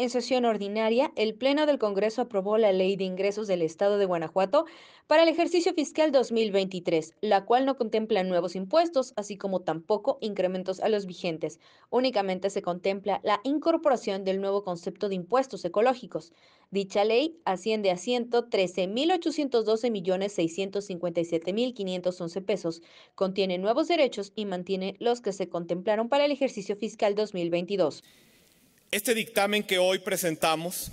En sesión ordinaria, el Pleno del Congreso aprobó la Ley de Ingresos del Estado de Guanajuato para el ejercicio fiscal 2023, la cual no contempla nuevos impuestos, así como tampoco incrementos a los vigentes. Únicamente se contempla la incorporación del nuevo concepto de impuestos ecológicos. Dicha ley asciende a 113.812.657.511 pesos, contiene nuevos derechos y mantiene los que se contemplaron para el ejercicio fiscal 2022. Este dictamen que hoy presentamos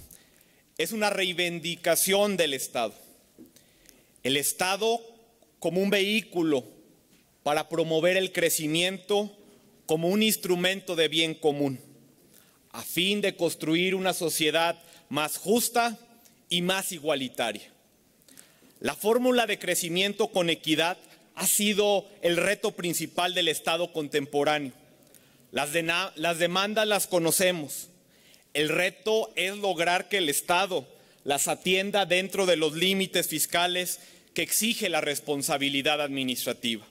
es una reivindicación del Estado. El Estado como un vehículo para promover el crecimiento como un instrumento de bien común, a fin de construir una sociedad más justa y más igualitaria. La fórmula de crecimiento con equidad ha sido el reto principal del Estado contemporáneo las, demandas las conocemos. El reto es lograr que el Estado las atienda dentro de los límites fiscales que exige la responsabilidad administrativa.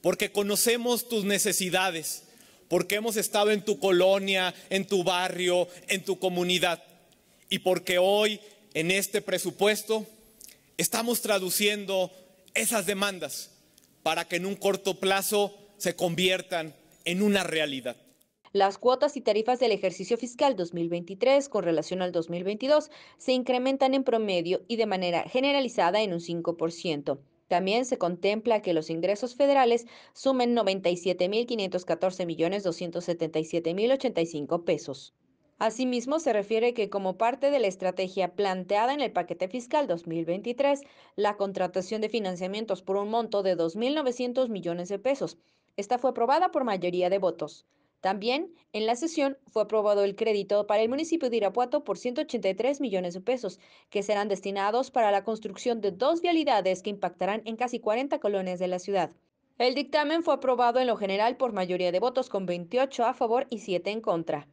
Porque conocemos tus necesidades, porque hemos estado en tu colonia, en tu barrio, en tu comunidad y porque hoy en este presupuesto estamos traduciendo esas demandas para que en un corto plazo se conviertan en una realidad. Las cuotas y tarifas del ejercicio fiscal 2023 con relación al 2022 se incrementan en promedio y de manera generalizada en un 5%. También se contempla que los ingresos federales sumen 97.514.277.085 pesos. Asimismo, se refiere que como parte de la estrategia planteada en el paquete fiscal 2023, la contratación de financiamientos por un monto de 2.900 millones de pesos, esta fue aprobada por mayoría de votos. También, en la sesión, fue aprobado el crédito para el municipio de Irapuato por 183 millones de pesos, que serán destinados para la construcción de dos vialidades que impactarán en casi 40 colonias de la ciudad. El dictamen fue aprobado en lo general por mayoría de votos con 28 a favor y 7 en contra.